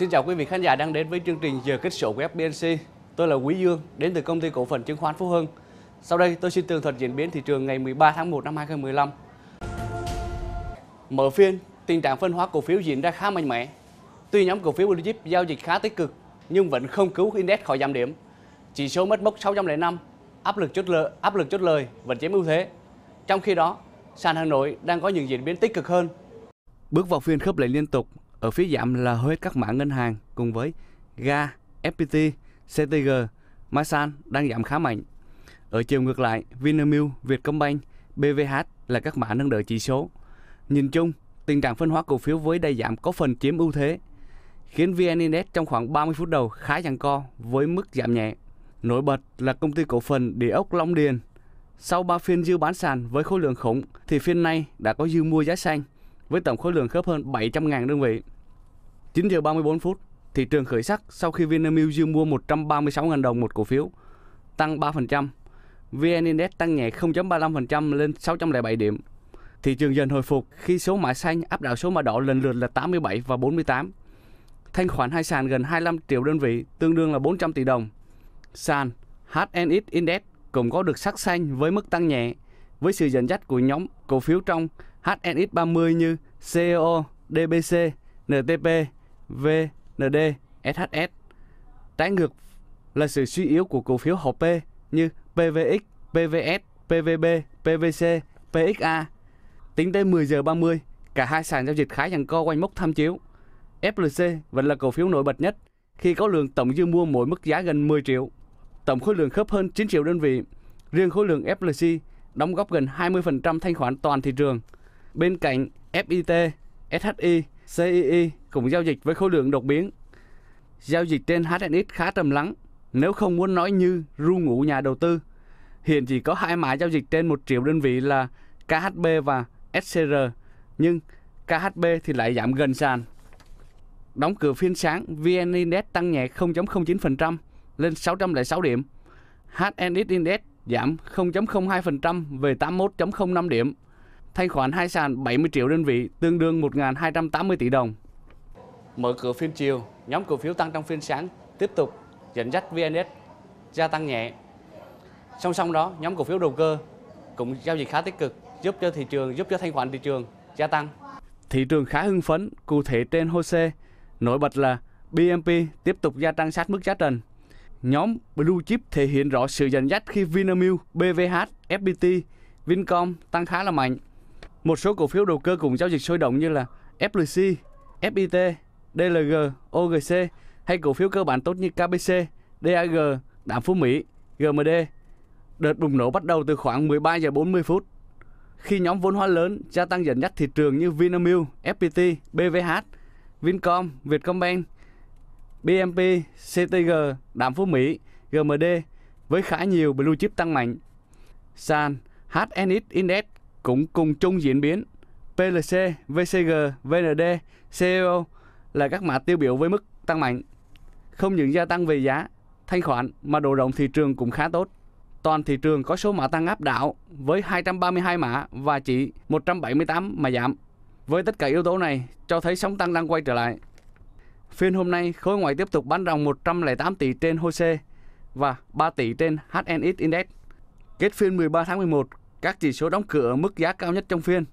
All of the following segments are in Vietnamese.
Xin chào quý vị khán giả đang đến với chương trình Giờ kết sổ của FBNC. Tôi là Quý Dương, đến từ công ty cổ phần chứng khoán Phú Hưng. Sau đây tôi xin tường thuật diễn biến thị trường ngày 13 tháng 1 năm 2015. Mở phiên, tình trạng phân hóa cổ phiếu diễn ra khá mạnh mẽ. Tuy nhóm cổ phiếu blue chip giao dịch khá tích cực nhưng vẫn không cứu index khỏi giảm điểm. Chỉ số mất mốc 605, áp lực chốt lời, áp lực chốt lời vẫn chiếm ưu thế. Trong khi đó, sàn Hà Nội đang có những diễn biến tích cực hơn. Bước vào phiên khớp lệnh liên tục, ở phía giảm là hơi các mã ngân hàng cùng với GA, FPT, CTG, Masan đang giảm khá mạnh. Ở chiều ngược lại, Vinamilk, Vietcombank, BVH là các mã nâng đỡ chỉ số. Nhìn chung, tình trạng phân hóa cổ phiếu với đầy giảm có phần chiếm ưu thế, khiến VN Index trong khoảng 30 phút đầu khá giằng co với mức giảm nhẹ. Nổi bật là công ty cổ phần địa ốc Long Điền. Sau 3 phiên dư bán sàn với khối lượng khủng thì phiên nay đã có dư mua giá xanh với tổng khối lượng khớp hơn 700.000 đơn vị. 9 giờ 34 phút, thị trường khởi sắc sau khi Vinamilk dư mua 136.000 đồng một cổ phiếu, tăng 3%. VN Index tăng nhẹ 0.35% lên 607 điểm. Thị trường dần hồi phục khi số mã xanh áp đảo số mã đỏ lần lượt là 87 và 48. Thanh khoản hai sàn gần 25 triệu đơn vị, tương đương là 400 tỷ đồng. Sàn HNX Index cũng có được sắc xanh với mức tăng nhẹ với sự dẫn dắt của nhóm cổ phiếu trong HNX30 như CEO, DBC, NTP, VND, SHS. Trái ngược là sự suy yếu của cổ phiếu hộp P như PVX, PVS, PVB, PVC, PXA. Tính tới 10 giờ 30, cả hai sàn giao dịch khá giằng co quanh mốc tham chiếu. FLC vẫn là cổ phiếu nổi bật nhất khi có lượng tổng dư mua mỗi mức giá gần 10 triệu. Tổng khối lượng khớp hơn 9 triệu đơn vị. Riêng khối lượng FLC đóng góp gần 20% thanh khoản toàn thị trường. Bên cạnh FIT, SHI, CII cũng giao dịch với khối lượng đột biến. Giao dịch trên HNX khá trầm lắng, nếu không muốn nói như ru ngủ nhà đầu tư. Hiện chỉ có hai mã giao dịch trên 1 triệu đơn vị là KHB và SCR, nhưng KHB thì lại giảm gần sàn. Đóng cửa phiên sáng, VN Index tăng nhẹ 0.09% lên 606 điểm. HNX Index giảm 0.02% về 81.05 điểm, thanh khoản hai sàn 70 triệu đơn vị, tương đương 1.280 tỷ đồng. Mở cửa phiên chiều, nhóm cổ phiếu tăng trong phiên sáng tiếp tục dẫn dắt VNS gia tăng nhẹ. Song song đó, nhóm cổ phiếu đầu cơ cũng giao dịch khá tích cực, giúp cho thị trường, giúp cho thanh khoản thị trường gia tăng. Thị trường khá hưng phấn, cụ thể trên HOSE, nổi bật là BMP tiếp tục gia tăng sát mức giá trần Nhóm Blue Chip thể hiện rõ sự dẫn dắt khi Vinamilk, BVH, FPT, Vincom tăng khá là mạnh. Một số cổ phiếu đầu cơ cùng giao dịch sôi động như là FLC, FIT, DLG, OGC hay cổ phiếu cơ bản tốt như KBC, DAG, Đạm Phú Mỹ, GMD. Đợt bùng nổ bắt đầu từ khoảng 13 giờ 40 phút khi nhóm vốn hóa lớn gia tăng dẫn dắt thị trường như Vinamilk, FPT, BVH, Vincom, Vietcombank BMP, CTG, Đạm Phú Mỹ, GMD với khá nhiều blue chip tăng mạnh. Sàn HNX Index cũng cùng chung diễn biến. PLC, VCG, VND, CEO là các mã tiêu biểu với mức tăng mạnh. Không những gia tăng về giá, thanh khoản mà độ rộng thị trường cũng khá tốt. Toàn thị trường có số mã tăng áp đảo với 232 mã và chỉ 178 mã giảm. Với tất cả yếu tố này, cho thấy sóng tăng đang quay trở lại. Phiên hôm nay, khối ngoại tiếp tục bán ròng 108 tỷ trên HOSE và 3 tỷ trên HNX Index. Kết phiên 13 tháng 11, các chỉ số đóng cửa ở mức giá cao nhất trong phiên.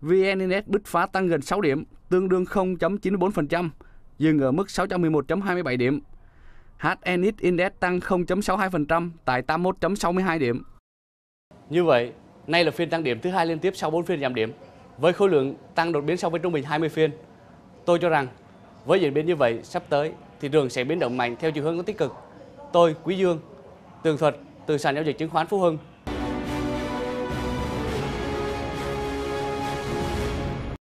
VN Index bứt phá tăng gần 6 điểm, tương đương 0.94%, dừng ở mức 611.27 điểm. HNX Index tăng 0.62% tại 81.62 điểm. Như vậy, nay là phiên tăng điểm thứ hai liên tiếp sau 4 phiên giảm điểm. Với khối lượng tăng đột biến so với trung bình 20 phiên, tôi cho rằng với diễn biến như vậy, sắp tới thị trường sẽ biến động mạnh theo chiều hướng tích cực. Tôi Quý Dương, tường thuật từ sàn giao dịch chứng khoán Phú Hưng